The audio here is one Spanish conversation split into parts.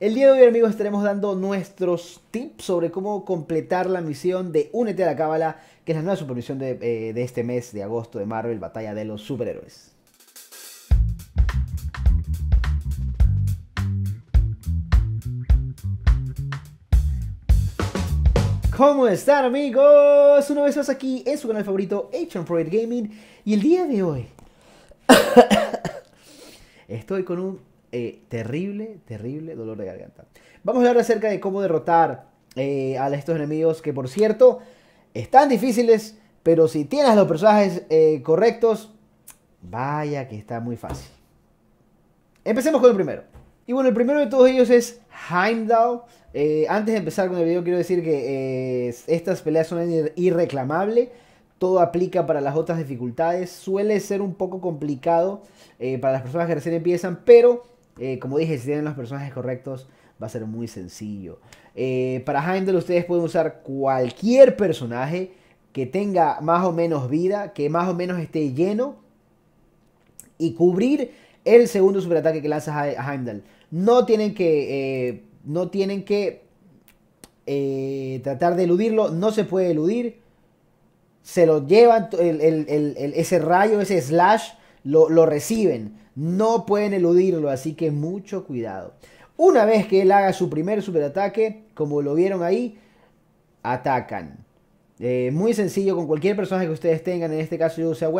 El día de hoy, amigos, estaremos dando nuestros tips sobre cómo completar la misión de Únete a la Cábala, que es la nueva supermisión eh, de, este mes de agosto de Marvel, Batalla de los Superhéroes. ¿Cómo están amigos? Una vez más aquí en su canal favorito, Action Project Gaming. Y el día de hoy... estoy con un eh, terrible, terrible dolor de garganta. Vamos a hablar acerca de cómo derrotar eh, a estos enemigos que, por cierto, están difíciles, pero si tienes los personajes eh, correctos, vaya que está muy fácil. Empecemos con el primero. Y bueno, el primero de todos ellos es Heimdall. antes de empezar con el video, quiero decir que estas peleas son irreclamables todo aplica para las otras dificultades. Suele ser un poco complicado para las personas que recién empiezan, pero eh, como dije, si tienen los personajes correctos, va a ser muy sencillo. Eh, para Heimdall ustedes pueden usar cualquier personaje que tenga más o menos vida, que más o menos esté lleno y cubrir el segundo superataque que lanza Heimdall. No tienen que, eh, no tienen que tratar de eludirlo, no se puede eludir. Se lo llevan, ese rayo, ese slash lo, reciben. No pueden eludirlo, así que mucho cuidado. Una vez que él haga su primer superataque, como lo vieron ahí, atacan. Eh, muy sencillo con cualquier personaje que ustedes tengan. En este caso yo usé a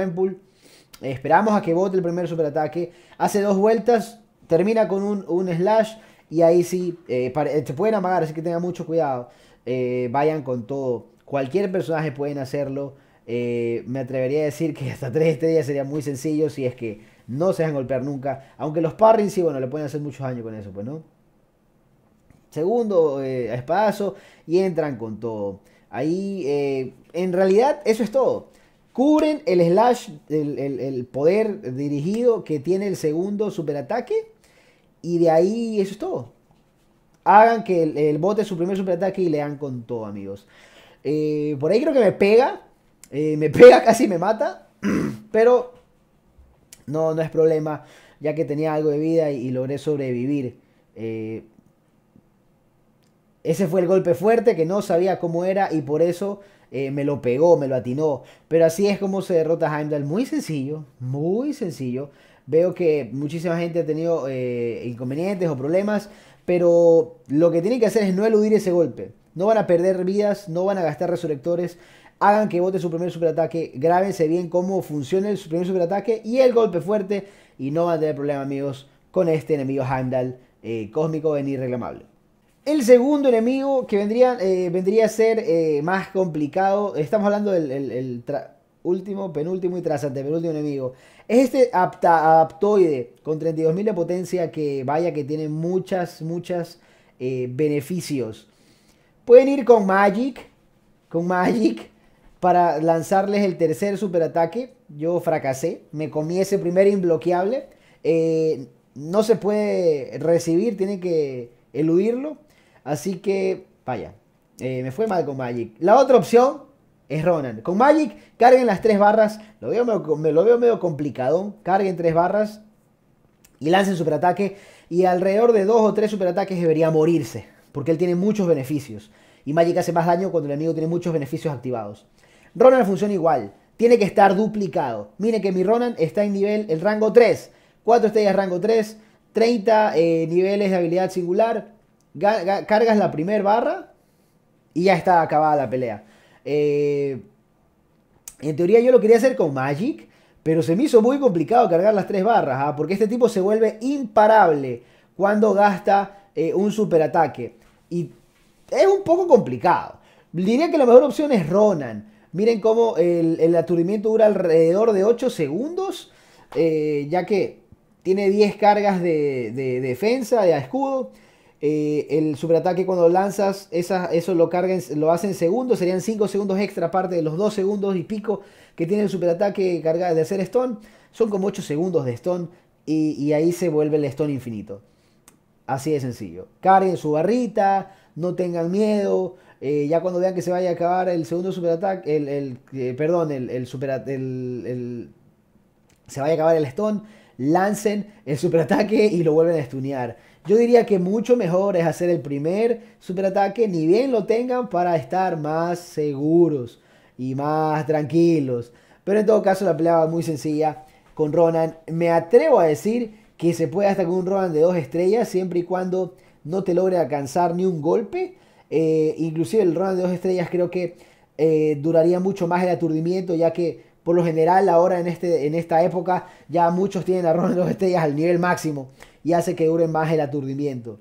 esperamos a que vote el primer superataque. Hace dos vueltas. Termina con un, slash. Y ahí sí. Eh, eh, se pueden amagar. Así que tengan mucho cuidado. vayan con todo. Cualquier personaje pueden hacerlo. Eh, me atrevería a decir que hasta tres día sería muy sencillo si es que no se dejan golpear nunca. Aunque los parrings sí, bueno, le pueden hacer muchos años con eso, pues, ¿no? Segundo, eh, a espadazo y entran con todo. Ahí, eh, en realidad, eso es todo. Cubren el slash, el, poder dirigido que tiene el segundo superataque. Y de ahí, eso es todo. Hagan que el, bote su primer superataque y le dan con todo, amigos. por ahí creo que me pega eh, me pega, casi me mata, pero no, no es problema, ya que tenía algo de vida y, logré sobrevivir. Eh, ese fue el golpe fuerte que no sabía cómo era y por eso eh, me lo pegó, me lo atinó. Pero así es como se derrota Heimdall. Muy sencillo, muy sencillo. Veo que muchísima gente ha tenido inconvenientes o problemas, pero lo que tienen que hacer es no eludir ese golpe. No van a perder vidas, no van a gastar resurrectores hagan que vote su primer superataque, grábense bien cómo funciona el primer superataque y el golpe fuerte y no van a tener problema amigos con este enemigo Heimdall eh, cósmico en irreclamable. El segundo enemigo que vendría, eh, vendría a ser eh, más complicado, estamos hablando del último, penúltimo y tras penúltimo enemigo, es este apta aptoide con 32.000 de potencia que vaya que tiene muchas, muchas beneficios. Pueden ir con Magic, con Magic, para lanzarles el tercer superataque. Yo fracasé, me comí ese primer imbloqueable. Eh, no se puede recibir, tiene que eludirlo. Así que, vaya, eh, me fue mal con Magic. La otra opción es Ronan. Con Magic carguen las tres barras. Lo veo me lo veo medio complicado. Carguen tres barras y lancen superataque. Y alrededor de dos o tres superataques debería morirse. Porque él tiene muchos beneficios. Y Magic hace más daño cuando el enemigo tiene muchos beneficios activados. Ronan funciona igual. Tiene que estar duplicado. Miren que mi Ronan está en nivel, el rango 3. 4 estrellas rango 3. 30 eh, niveles de habilidad singular. Cargas la primer barra. Y ya está acabada la pelea. Eh, en teoría yo lo quería hacer con Magic. Pero se me hizo muy complicado cargar las tres barras. ¿ah? Porque este tipo se vuelve imparable cuando gasta eh, un superataque. Y es un poco complicado. Diría que la mejor opción es Ronan. Miren cómo el, aturdimiento dura alrededor de 8 segundos, eh, ya que tiene 10 cargas de, de, defensa, de escudo. Eh, el superataque cuando lanzas, eso lo, carguen, lo hacen segundos, serían 5 segundos extra, aparte de los 2 segundos y pico que tiene el superataque carga, de hacer stone. Son como 8 segundos de stone y, y ahí se vuelve el stone infinito. Así de sencillo. Carguen su barrita, no tengan miedo. Eh, ya cuando vean que se vaya a acabar el segundo superataque, el eh, perdón, el, el super, se vaya a acabar el stone, lancen el superataque y lo vuelven a stunear. Yo diría que mucho mejor es hacer el primer superataque, ni bien lo tengan, para estar más seguros y más tranquilos. Pero en todo caso la pelea va muy sencilla con Ronan. Me atrevo a decir que se puede hasta con un Ronan de dos estrellas, siempre y cuando no te logre alcanzar ni un golpe. Eh, inclusive el Ronald de dos estrellas creo que eh, duraría mucho más el aturdimiento, ya que por lo general ahora en, este, en esta época ya muchos tienen a Ronald de dos estrellas al nivel máximo y hace que dure más el aturdimiento.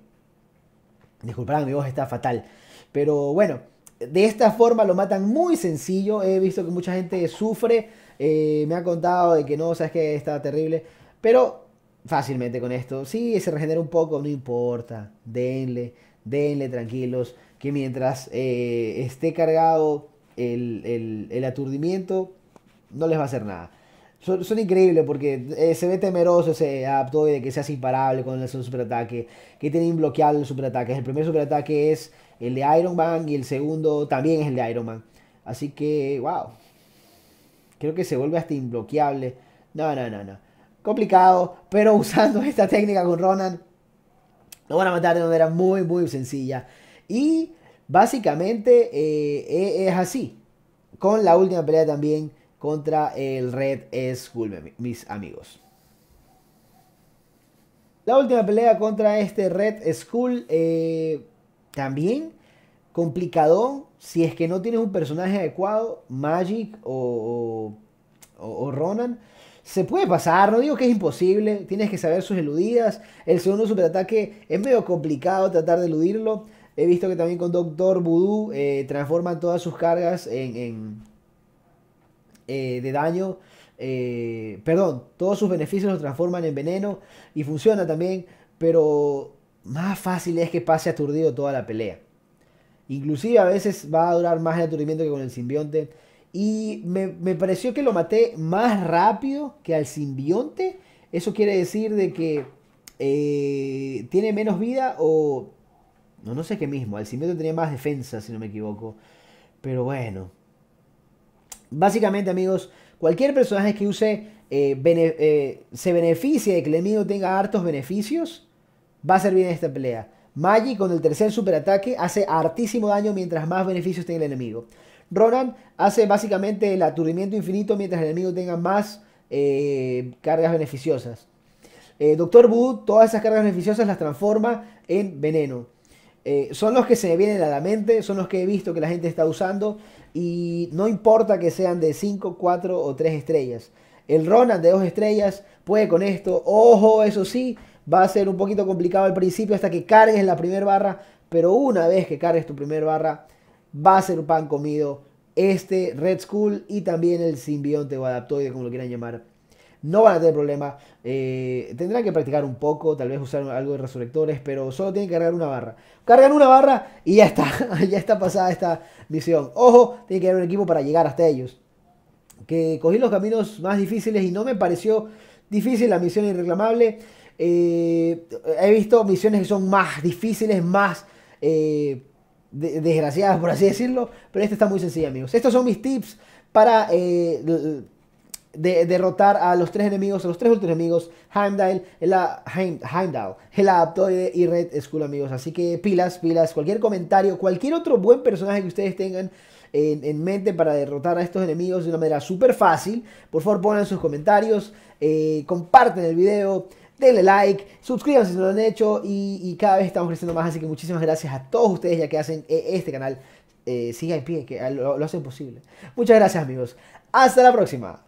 Disculpad, mi voz está fatal. Pero bueno, de esta forma lo matan muy sencillo. He visto que mucha gente sufre. Eh, me ha contado de que no, o sabes que está terrible. Pero fácilmente con esto. Sí, se regenera un poco, no importa. Denle denle tranquilos, que mientras eh, esté cargado el, aturdimiento, no les va a hacer nada. Son, increíbles porque eh, se ve temeroso ese de que seas imparable con el superataque, que tiene imbloqueable los superataques. El primer superataque es el de Iron Man y el segundo también es el de Iron Man. Así que, wow. Creo que se vuelve hasta imbloqueable. No, no, no, no. Complicado, pero usando esta técnica con Ronan, lo van a matar de manera muy, muy sencilla. Y básicamente eh, e-, es así. Con la última pelea también contra el Red Skull, mis amigos. La última pelea contra este Red Skull eh, también complicado. Si es que no tienes un personaje adecuado, Magic o, o Ronan se puede pasar, no digo que es imposible, tienes que saber sus eludidas. El segundo superataque es medio complicado tratar de eludirlo. He visto que también con Doctor Voodoo eh, transforman todas sus cargas en, en eh, de daño. Eh, perdón, todos sus beneficios los transforman en veneno y funciona también, pero más fácil es que pase aturdido toda la pelea. Inclusive a veces va a durar más el aturdimiento que con el simbionte. Y me, pareció que lo maté más rápido que al simbionte. Eso quiere decir de que eh, tiene menos vida o... No, sé qué mismo. Al simbionte tenía más defensa, si no me equivoco. Pero bueno. Básicamente, amigos, cualquier personaje que use eh, eh, se beneficie de que el enemigo tenga hartos beneficios, va a servir en esta pelea. Magi con el tercer superataque hace hartísimo daño mientras más beneficios tenga el enemigo. Ronan hace básicamente el aturdimiento infinito mientras el enemigo tenga más eh, cargas beneficiosas. Eh, Doctor wood todas esas cargas beneficiosas las transforma en veneno. Eh, son los que se me vienen a la mente, son los que he visto que la gente está usando y no importa que sean de 5, 4 o 3 estrellas. El Ronan de 2 estrellas puede con esto, ojo, eso sí, va a ser un poquito complicado al principio hasta que cargues la primera barra, pero una vez que cargues tu primer barra va a ser pan comido este Red Skull y también el simbionte o adaptoide, como lo quieran llamar. No van a tener problema. Eh, tendrán que practicar un poco, tal vez usar algo de resurrectores, pero solo tienen que cargar una barra. Cargan una barra y ya está. ya está pasada esta misión. Ojo, tiene que haber un equipo para llegar hasta ellos. Que cogí los caminos más difíciles y no me pareció difícil la misión irreclamable. Eh, he visto misiones que son más difíciles, más... Eh, desgraciadas, por así decirlo, pero este está muy sencillo amigos. Estos son mis tips para eh, derrotar a los tres enemigos, a los tres últimos enemigos, Heimdall, el, Heimdall, el y Red Skull, amigos. Así que pilas, pilas, cualquier comentario, cualquier otro buen personaje que ustedes tengan, en, mente para derrotar a estos enemigos de una manera súper fácil. Por favor, pongan sus comentarios, eh, comparten el video, denle like, suscríbanse si no lo han hecho y, cada vez estamos creciendo más, así que muchísimas gracias a todos ustedes ya que hacen eh, este canal eh, siga en pie, que lo hacen posible. Muchas gracias amigos, hasta la próxima.